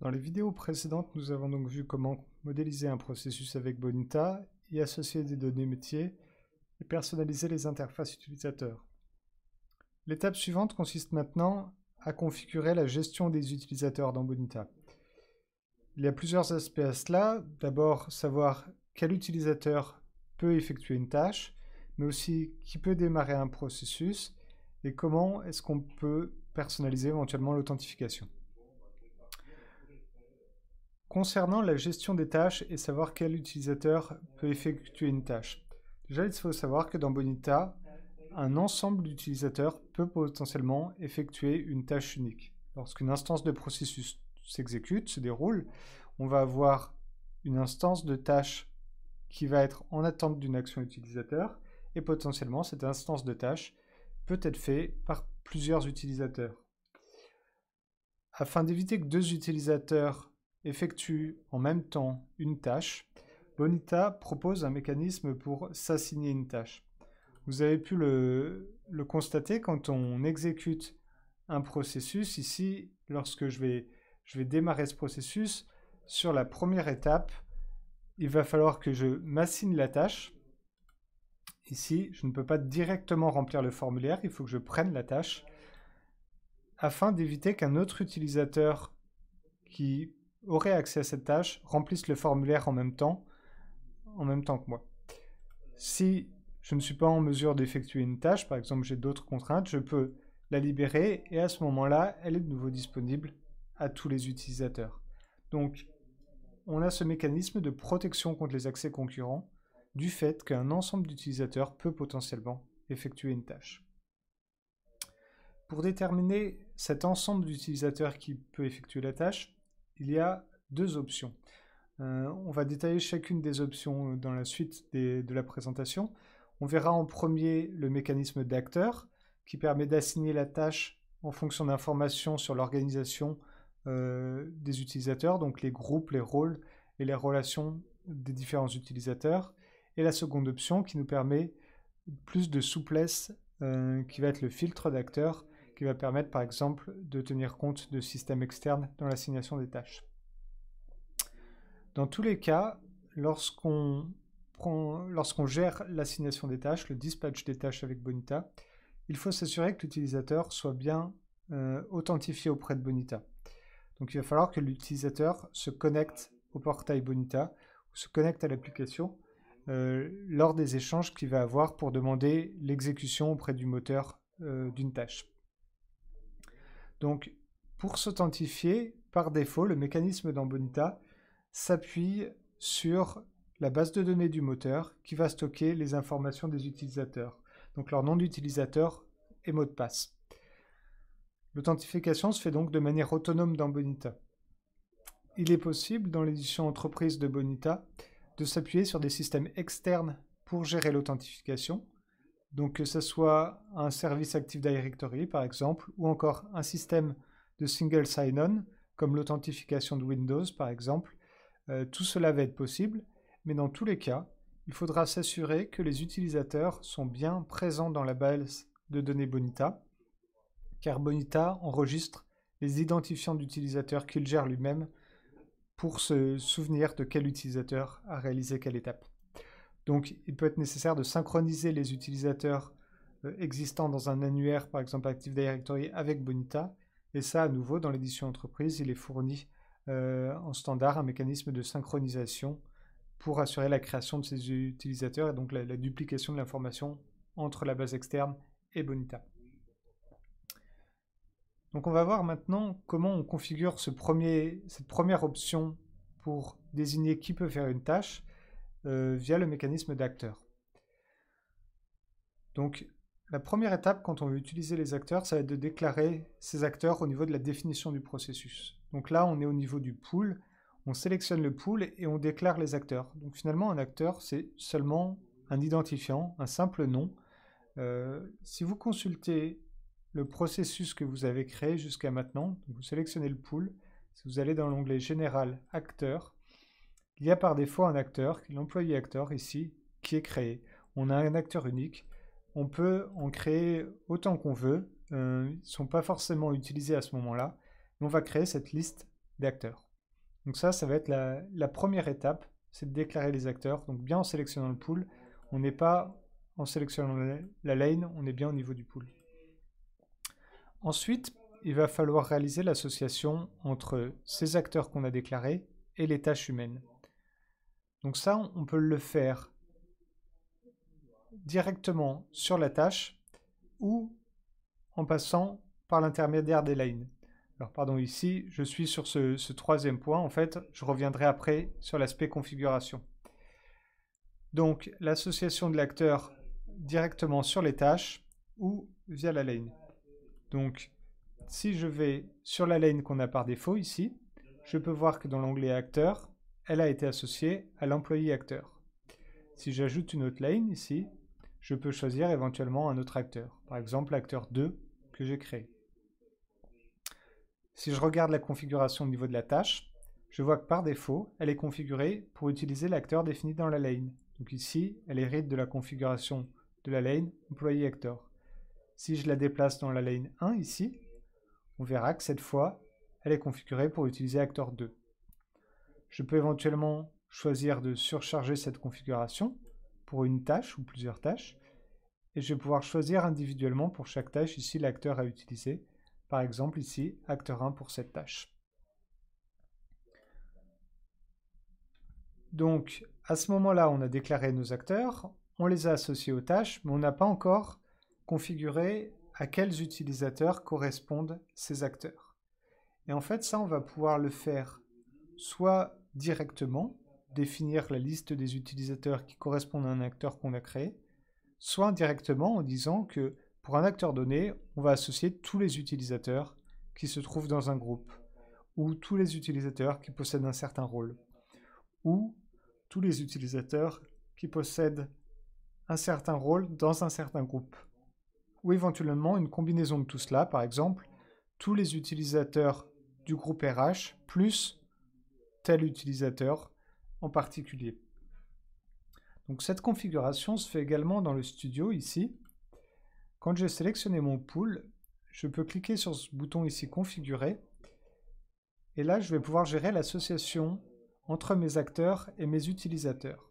Dans les vidéos précédentes, nous avons donc vu comment modéliser un processus avec Bonita y associer des données métiers et personnaliser les interfaces utilisateurs. L'étape suivante consiste maintenant à configurer la gestion des utilisateurs dans Bonita. Il y a plusieurs aspects à cela. D'abord, savoir quel utilisateur peut effectuer une tâche, mais aussi qui peut démarrer un processus et comment est-ce qu'on peut personnaliser éventuellement l'authentification. Concernant la gestion des tâches et savoir quel utilisateur peut effectuer une tâche. Déjà, il faut savoir que dans Bonita, un ensemble d'utilisateurs peut potentiellement effectuer une tâche unique. Lorsqu'une instance de processus s'exécute, se déroule, on va avoir une instance de tâche qui va être en attente d'une action utilisateur et potentiellement cette instance de tâche peut être faite par plusieurs utilisateurs. Afin d'éviter que deux utilisateurs effectue en même temps une tâche, Bonita propose un mécanisme pour s'assigner une tâche. Vous avez pu le, constater quand on exécute un processus. Ici, lorsque je vais, je vais démarrer ce processus, sur la première étape, il va falloir que je m'assigne la tâche. Ici, je ne peux pas directement remplir le formulaire, il faut que je prenne la tâche afin d'éviter qu'un autre utilisateur qui auraient accès à cette tâche remplissent le formulaire en même temps, en même temps que moi. Si je ne suis pas en mesure d'effectuer une tâche, par exemple j'ai d'autres contraintes, je peux la libérer et à ce moment-là, elle est de nouveau disponible à tous les utilisateurs. Donc, on a ce mécanisme de protection contre les accès concurrents du fait qu'un ensemble d'utilisateurs peut potentiellement effectuer une tâche. Pour déterminer cet ensemble d'utilisateurs qui peut effectuer la tâche, il y a deux options. Euh, on va détailler chacune des options euh, dans la suite de la présentation. On verra en premier le mécanisme d'acteur qui permet d'assigner la tâche en fonction d'informations sur l'organisation euh, des utilisateurs, donc les groupes, les rôles et les relations des différents utilisateurs. Et la seconde option qui nous permet plus de souplesse qui va être le filtre d'acteur qui va permettre par exemple de tenir compte de systèmes externes dans l'assignation des tâches. Dans tous les cas, lorsqu'on gère l'assignation des tâches, le dispatch des tâches avec Bonita, il faut s'assurer que l'utilisateur soit bien euh, authentifié auprès de Bonita. Donc il va falloir que l'utilisateur se connecte au portail Bonita ou se connecte à l'application euh, lors des échanges qu'il va avoir pour demander l'exécution auprès du moteur euh, d'une tâche. Donc, pour s'authentifier, par défaut, le mécanisme dans Bonita s'appuie sur la base de données du moteur qui va stocker les informations des utilisateurs, donc leur nom d'utilisateur et mot de passe. L'authentification se fait donc de manière autonome dans Bonita. Il est possible, dans l'édition entreprise de Bonita, de s'appuyer sur des systèmes externes pour gérer l'authentification, donc que ce soit un service Active Directory par exemple, ou encore un système de single sign-on, comme l'authentification de Windows par exemple, euh, tout cela va être possible, mais dans tous les cas, il faudra s'assurer que les utilisateurs sont bien présents dans la base de données Bonita, car Bonita enregistre les identifiants d'utilisateurs qu'il gère lui-même pour se souvenir de quel utilisateur a réalisé quelle étape. Donc il peut être nécessaire de synchroniser les utilisateurs euh, existants dans un annuaire, par exemple Active Directory, avec Bonita. Et ça, à nouveau, dans l'édition entreprise, il est fourni euh, en standard un mécanisme de synchronisation pour assurer la création de ces utilisateurs et donc la, duplication de l'information entre la base externe et Bonita. Donc on va voir maintenant comment on configure cette première option pour désigner qui peut faire une tâche. Euh, via le mécanisme d'acteurs. Donc la première étape quand on veut utiliser les acteurs, ça va être de déclarer ces acteurs au niveau de la définition du processus. Donc là, on est au niveau du pool, on sélectionne le pool et on déclare les acteurs. Donc finalement, un acteur, c'est seulement un identifiant, un simple nom. Euh, si vous consultez le processus que vous avez créé jusqu'à maintenant, vous sélectionnez le pool, si vous allez dans l'onglet Général, Acteurs, il y a par défaut un acteur, l'employé acteur ici, qui est créé. On a un acteur unique. On peut en créer autant qu'on veut. Euh, ils ne sont pas forcément utilisés à ce moment-là. On va créer cette liste d'acteurs. Donc ça, ça va être la, la première étape, c'est de déclarer les acteurs. Donc bien en sélectionnant le pool, on n'est pas en sélectionnant la lane, on est bien au niveau du pool. Ensuite, il va falloir réaliser l'association entre ces acteurs qu'on a déclarés et les tâches humaines. Donc ça, on peut le faire directement sur la tâche ou en passant par l'intermédiaire des lines. Alors pardon, ici, je suis sur ce, ce troisième point. En fait, je reviendrai après sur l'aspect configuration. Donc l'association de l'acteur directement sur les tâches ou via la lane. Donc si je vais sur la lane qu'on a par défaut ici, je peux voir que dans l'onglet acteur, elle a été associée à l'employé acteur. Si j'ajoute une autre lane ici, je peux choisir éventuellement un autre acteur, par exemple l'acteur 2 que j'ai créé. Si je regarde la configuration au niveau de la tâche, je vois que par défaut, elle est configurée pour utiliser l'acteur défini dans la lane. Donc ici, elle hérite de la configuration de la lane employé acteur. Si je la déplace dans la lane 1 ici, on verra que cette fois, elle est configurée pour utiliser acteur 2. Je peux éventuellement choisir de surcharger cette configuration pour une tâche ou plusieurs tâches. Et je vais pouvoir choisir individuellement pour chaque tâche ici l'acteur à utiliser. Par exemple ici, acteur 1 pour cette tâche. Donc à ce moment-là, on a déclaré nos acteurs, on les a associés aux tâches, mais on n'a pas encore configuré à quels utilisateurs correspondent ces acteurs. Et en fait, ça, on va pouvoir le faire soit directement définir la liste des utilisateurs qui correspondent à un acteur qu'on a créé, soit directement en disant que pour un acteur donné, on va associer tous les utilisateurs qui se trouvent dans un groupe, ou tous les utilisateurs qui possèdent un certain rôle, ou tous les utilisateurs qui possèdent un certain rôle dans un certain groupe, ou éventuellement une combinaison de tout cela, par exemple, tous les utilisateurs du groupe RH plus tel utilisateur en particulier. Donc cette configuration se fait également dans le studio ici. Quand j'ai sélectionné mon pool, je peux cliquer sur ce bouton ici configurer et là je vais pouvoir gérer l'association entre mes acteurs et mes utilisateurs.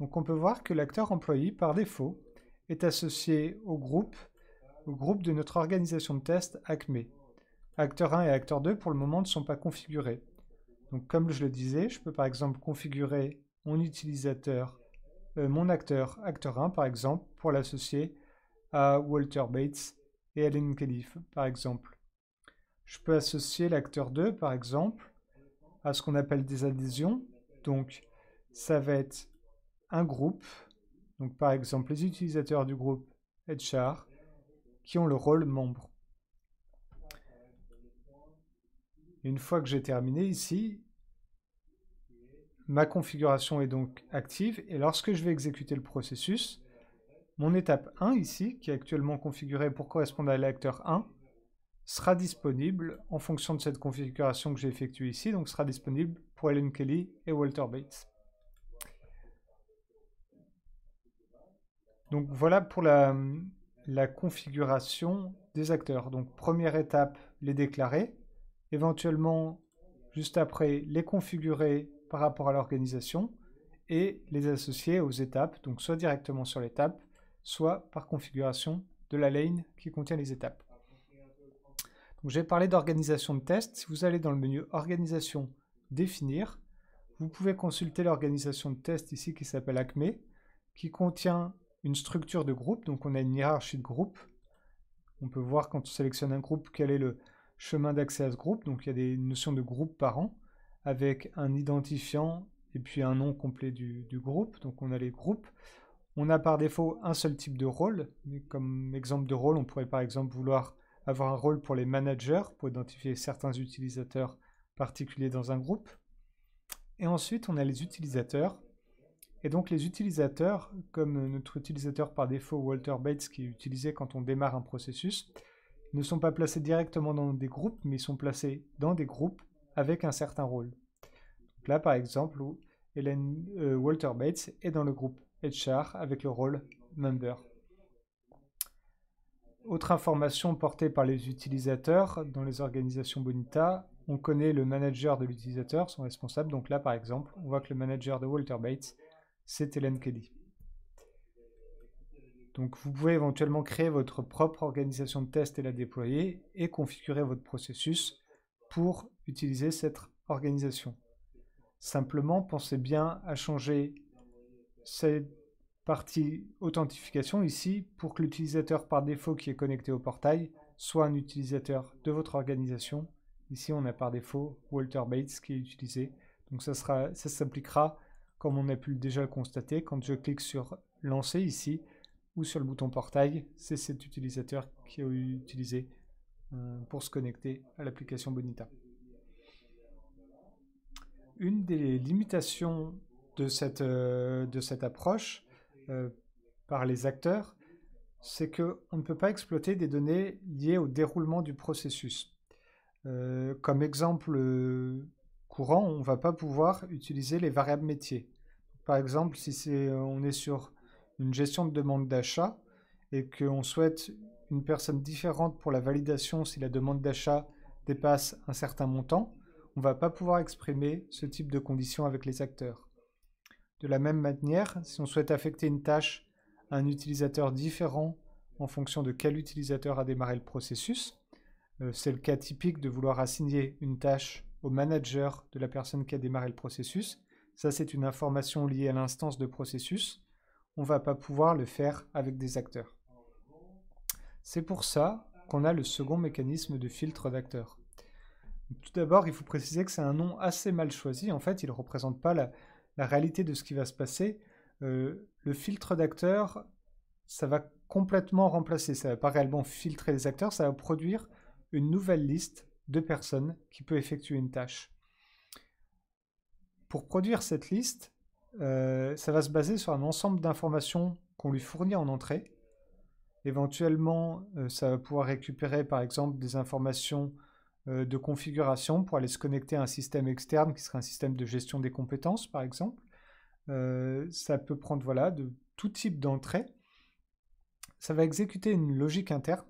Donc on peut voir que l'acteur employé par défaut est associé au groupe, au groupe de notre organisation de test ACME. Acteur 1 et acteur 2 pour le moment ne sont pas configurés. Donc comme je le disais, je peux par exemple configurer mon utilisateur, euh, mon acteur, acteur 1 par exemple, pour l'associer à Walter Bates et Ellen Kelly par exemple. Je peux associer l'acteur 2 par exemple à ce qu'on appelle des adhésions. Donc ça va être un groupe, donc par exemple les utilisateurs du groupe HR qui ont le rôle membre. Une fois que j'ai terminé ici, ma configuration est donc active et lorsque je vais exécuter le processus, mon étape 1 ici, qui est actuellement configurée pour correspondre à l'acteur 1, sera disponible en fonction de cette configuration que j'ai effectuée ici, donc sera disponible pour Ellen Kelly et Walter Bates. Donc voilà pour la, la configuration des acteurs. Donc première étape, les déclarer éventuellement juste après les configurer par rapport à l'organisation et les associer aux étapes, donc soit directement sur l'étape, soit par configuration de la lane qui contient les étapes. j'ai parlé d'organisation de test. Si vous allez dans le menu Organisation, Définir, vous pouvez consulter l'organisation de test ici qui s'appelle ACME, qui contient une structure de groupe, donc on a une hiérarchie de groupe. On peut voir quand on sélectionne un groupe quel est le, chemin d'accès à ce groupe, donc il y a des notions de groupe parent, avec un identifiant et puis un nom complet du, groupe. Donc on a les groupes. On a par défaut un seul type de rôle. Mais Comme exemple de rôle, on pourrait par exemple vouloir avoir un rôle pour les managers, pour identifier certains utilisateurs particuliers dans un groupe. Et ensuite, on a les utilisateurs. Et donc les utilisateurs, comme notre utilisateur par défaut Walter Bates qui est utilisé quand on démarre un processus, ne sont pas placés directement dans des groupes, mais sont placés dans des groupes avec un certain rôle. là, par exemple, euh, Walter Bates est dans le groupe HR avec le rôle member. Autre information portée par les utilisateurs dans les organisations Bonita, on connaît le manager de l'utilisateur, son responsable. Donc là, par exemple, on voit que le manager de Walter Bates, c'est Hélène Kelly. Donc vous pouvez éventuellement créer votre propre organisation de test et la déployer et configurer votre processus pour utiliser cette organisation. Simplement, pensez bien à changer cette partie authentification ici pour que l'utilisateur par défaut qui est connecté au portail soit un utilisateur de votre organisation. Ici, on a par défaut Walter Bates qui est utilisé. Donc ça, s'appliquera, comme on a pu déjà le constater, quand je clique sur lancer ici, ou sur le bouton portail, c'est cet utilisateur qui a utilisé euh, pour se connecter à l'application Bonita. Une des limitations de cette, euh, de cette approche euh, par les acteurs, c'est qu'on ne peut pas exploiter des données liées au déroulement du processus. comme exemple courant, on ne va pas pouvoir utiliser les variables métiers. Par exemple, si on est sur une gestion de demande d'achat et qu'on souhaite une personne différente pour la validation si la demande d'achat dépasse un certain montant, on ne va pas pouvoir exprimer ce type de condition avec les acteurs. De la même manière, si on souhaite affecter une tâche à un utilisateur différent en fonction de quel utilisateur a démarré le processus, euh, c'est le cas typique de vouloir assigner une tâche au manager de la personne qui a démarré le processus. Ça, c'est une information liée à l'instance de processus on ne va pas pouvoir le faire avec des acteurs. C'est pour ça qu'on a le second mécanisme de filtre d'acteurs. Tout d'abord, il faut préciser que c'est un nom assez mal choisi. En fait, il ne représente pas la, réalité de ce qui va se passer. Euh, le filtre d'acteurs, ça va complètement remplacer, ça ne va pas réellement filtrer les acteurs, ça va produire une nouvelle liste de personnes qui peut effectuer une tâche. Pour produire cette liste, euh, ça va se baser sur un ensemble d'informations qu'on lui fournit en entrée. Éventuellement, euh, ça va pouvoir récupérer par exemple des informations euh, de configuration pour aller se connecter à un système externe qui serait un système de gestion des compétences par exemple. ça peut prendre voilà, de tout type d'entrée. Ça va exécuter une logique interne,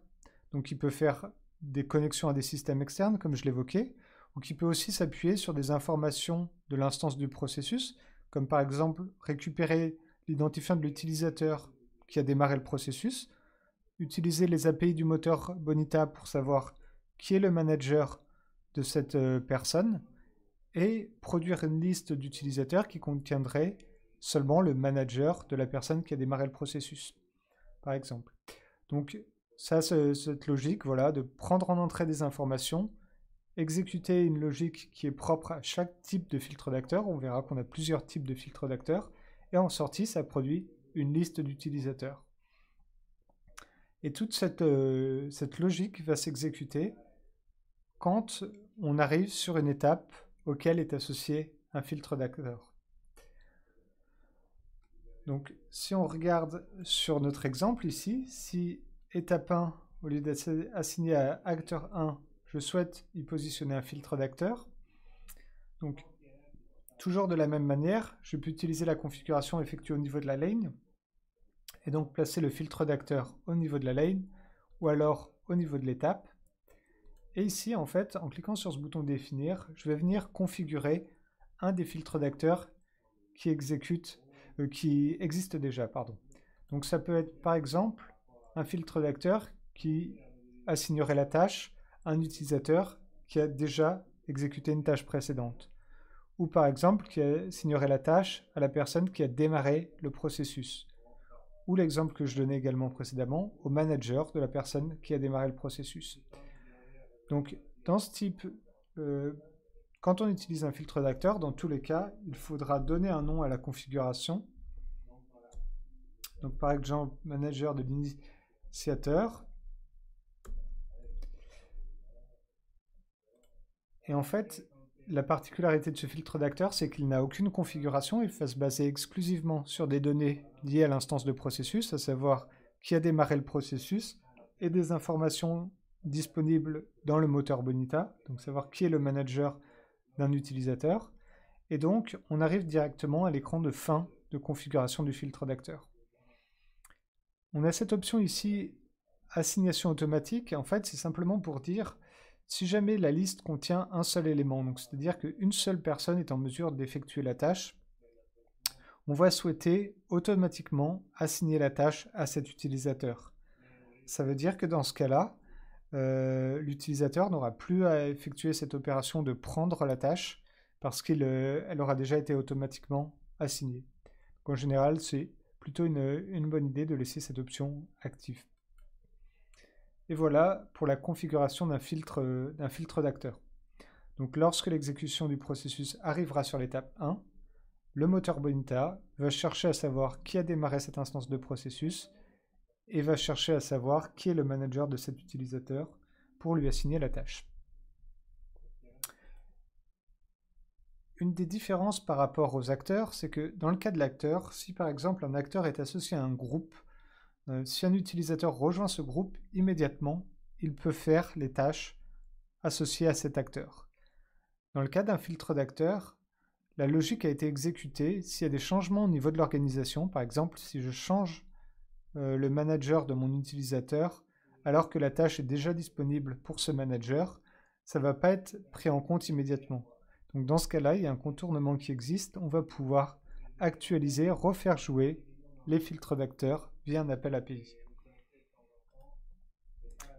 donc il peut faire des connexions à des systèmes externes comme je l'évoquais, ou qui peut aussi s'appuyer sur des informations de l'instance du processus comme par exemple récupérer l'identifiant de l'utilisateur qui a démarré le processus, utiliser les API du moteur Bonita pour savoir qui est le manager de cette euh, personne, et produire une liste d'utilisateurs qui contiendrait seulement le manager de la personne qui a démarré le processus, par exemple. Donc ça, cette logique, voilà, de prendre en entrée des informations, exécuter une logique qui est propre à chaque type de filtre d'acteur. On verra qu'on a plusieurs types de filtres d'acteurs. Et en sortie, ça produit une liste d'utilisateurs. Et toute euh, cette, logique va s'exécuter quand on arrive sur une étape auquel est associé un filtre d'acteur. Donc si on regarde sur notre exemple ici, si étape 1, au lieu d'être à acteur 1, je souhaite y positionner un filtre d'acteur. Donc, toujours de la même manière, je peux utiliser la configuration effectuée au niveau de la lane et donc placer le filtre d'acteur au niveau de la lane ou alors au niveau de l'étape. Et ici, en fait, en cliquant sur ce bouton définir, je vais venir configurer un des filtres d'acteurs qui exécute, euh, qui existe déjà, pardon. Donc ça peut être par exemple un filtre d'acteur qui assignerait la tâche un utilisateur qui a déjà exécuté une tâche précédente, ou par exemple qui a la tâche à la personne qui a démarré le processus, ou l'exemple que je donnais également précédemment au manager de la personne qui a démarré le processus. Donc dans ce type, euh, quand on utilise un filtre d'acteur, dans tous les cas, il faudra donner un nom à la configuration. Donc par exemple, manager de l'initiateur, Et en fait, la particularité de ce filtre d'acteur, c'est qu'il n'a aucune configuration, il va se baser exclusivement sur des données liées à l'instance de processus, à savoir qui a démarré le processus et des informations disponibles dans le moteur Bonita, donc savoir qui est le manager d'un utilisateur. Et donc, on arrive directement à l'écran de fin de configuration du filtre d'acteur. On a cette option ici, assignation automatique. En fait, c'est simplement pour dire si jamais la liste contient un seul élément, donc c'est-à-dire qu'une seule personne est en mesure d'effectuer la tâche, on va souhaiter automatiquement assigner la tâche à cet utilisateur. Ça veut dire que dans ce cas-là, euh, l'utilisateur n'aura plus à effectuer cette opération de prendre la tâche parce qu'elle euh, aura déjà été automatiquement assignée. en général, c'est plutôt une bonne idée de laisser cette option active. Et voilà pour la configuration d'un filtre euh, d'un filtre d'acteur. Donc lorsque l'exécution du processus arrivera sur l'étape 1, le moteur Bonita va chercher à savoir qui a démarré cette instance de processus et va chercher à savoir qui est le manager de cet utilisateur pour lui assigner la tâche. Une des différences par rapport aux acteurs, c'est que dans le cas de l'acteur, si par exemple un acteur est associé à un groupe euh, si un utilisateur rejoint ce groupe immédiatement, il peut faire les tâches associées à cet acteur. Dans le cas d'un filtre d'acteurs, la logique a été exécutée s'il y a des changements au niveau de l'organisation. Par exemple, si je change euh, le manager de mon utilisateur alors que la tâche est déjà disponible pour ce manager, ça ne va pas être pris en compte immédiatement. Donc dans ce cas-là, il y a un contournement qui existe. On va pouvoir actualiser, refaire jouer les filtres d'acteurs via un appel API.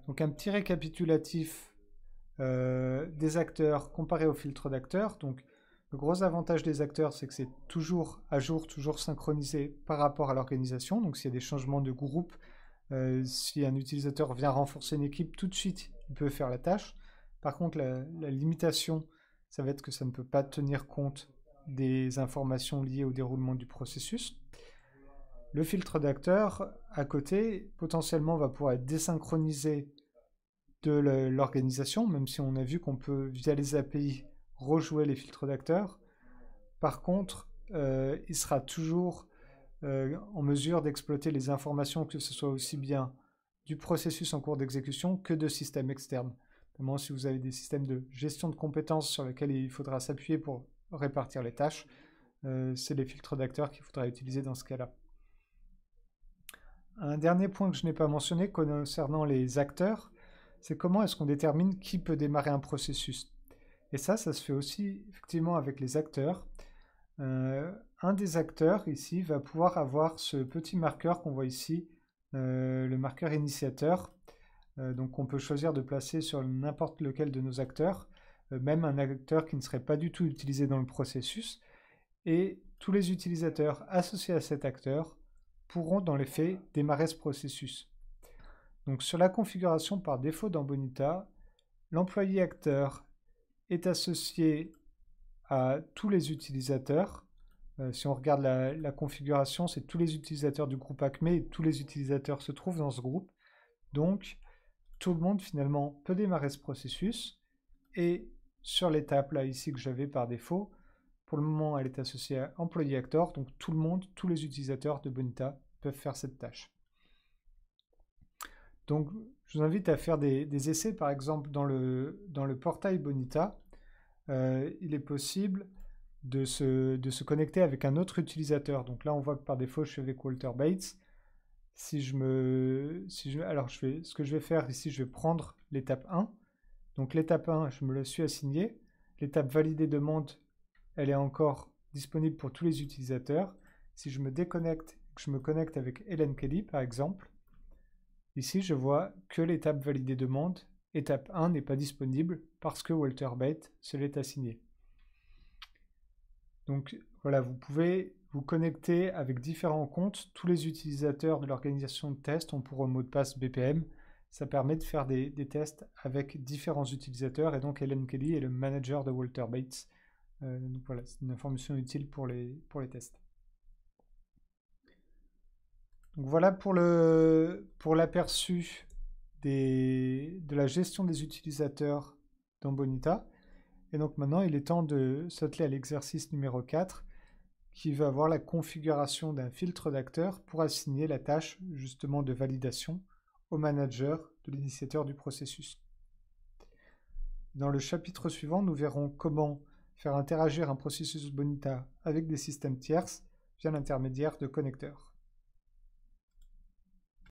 Donc un petit récapitulatif euh, des acteurs comparé aux filtres d'acteurs. Donc le gros avantage des acteurs, c'est que c'est toujours à jour, toujours synchronisé par rapport à l'organisation. Donc s'il y a des changements de groupe, euh, si un utilisateur vient renforcer une équipe, tout de suite, il peut faire la tâche. Par contre, la limitation, ça va être que ça ne peut pas tenir compte des informations liées au déroulement du processus. Le filtre d'acteur à côté potentiellement va pouvoir être désynchronisé de l'organisation, même si on a vu qu'on peut via les API rejouer les filtres d'acteurs. Par contre, euh, il sera toujours euh, en mesure d'exploiter les informations, que ce soit aussi bien du processus en cours d'exécution que de systèmes externes. si vous avez des systèmes de gestion de compétences sur lesquels il faudra s'appuyer pour répartir les tâches, euh, c'est les filtres d'acteurs qu'il faudra utiliser dans ce cas-là. Un dernier point que je n'ai pas mentionné concernant les acteurs, c'est comment est-ce qu'on détermine qui peut démarrer un processus. Et ça, ça se fait aussi effectivement avec les acteurs. Euh, un des acteurs ici va pouvoir avoir ce petit marqueur qu'on voit ici, euh, le marqueur initiateur. Euh, donc on peut choisir de placer sur n'importe lequel de nos acteurs, même un acteur qui ne serait pas du tout utilisé dans le processus. Et tous les utilisateurs associés à cet acteur pourront dans les faits démarrer ce processus. Donc sur la configuration par défaut dans Bonita, l'employé acteur est associé à tous les utilisateurs. Euh, si on regarde la, configuration, c'est tous les utilisateurs du groupe Acme et tous les utilisateurs se trouvent dans ce groupe. Donc tout le monde finalement peut démarrer ce processus et sur l'étape là ici que j'avais par défaut, pour le moment elle est associée à employé acteur. donc tout le monde, tous les utilisateurs de Bonita faire cette tâche. Donc, je vous invite à faire des, essais, par exemple, dans le, dans le portail Bonita. Euh, il est possible de se, de se, connecter avec un autre utilisateur. Donc là, on voit que par défaut, je suis avec Walter Bates. Si je me, si je, alors, je vais, ce que je vais faire ici, je vais prendre l'étape 1. Donc l'étape 1, je me le suis assigné L'étape valider demande, elle est encore disponible pour tous les utilisateurs. Si je me déconnecte je me connecte avec Hélène Kelly, par exemple, ici, je vois que l'étape Valider demande, étape 1 n'est pas disponible parce que Walter Bates se l'est assigné. Donc voilà, vous pouvez vous connecter avec différents comptes. Tous les utilisateurs de l'organisation de tests ont pour mot de passe BPM. Ça permet de faire des, tests avec différents utilisateurs et donc Helen Kelly est le manager de Walter Bates. Euh, voilà, c'est une information utile pour les, pour les tests voilà pour le pour l'aperçu de la gestion des utilisateurs dans Bonita. Et donc maintenant, il est temps de s'atteler à l'exercice numéro 4 qui va avoir la configuration d'un filtre d'acteurs pour assigner la tâche justement de validation au manager de l'initiateur du processus. Dans le chapitre suivant, nous verrons comment faire interagir un processus Bonita avec des systèmes tierces via l'intermédiaire de connecteurs.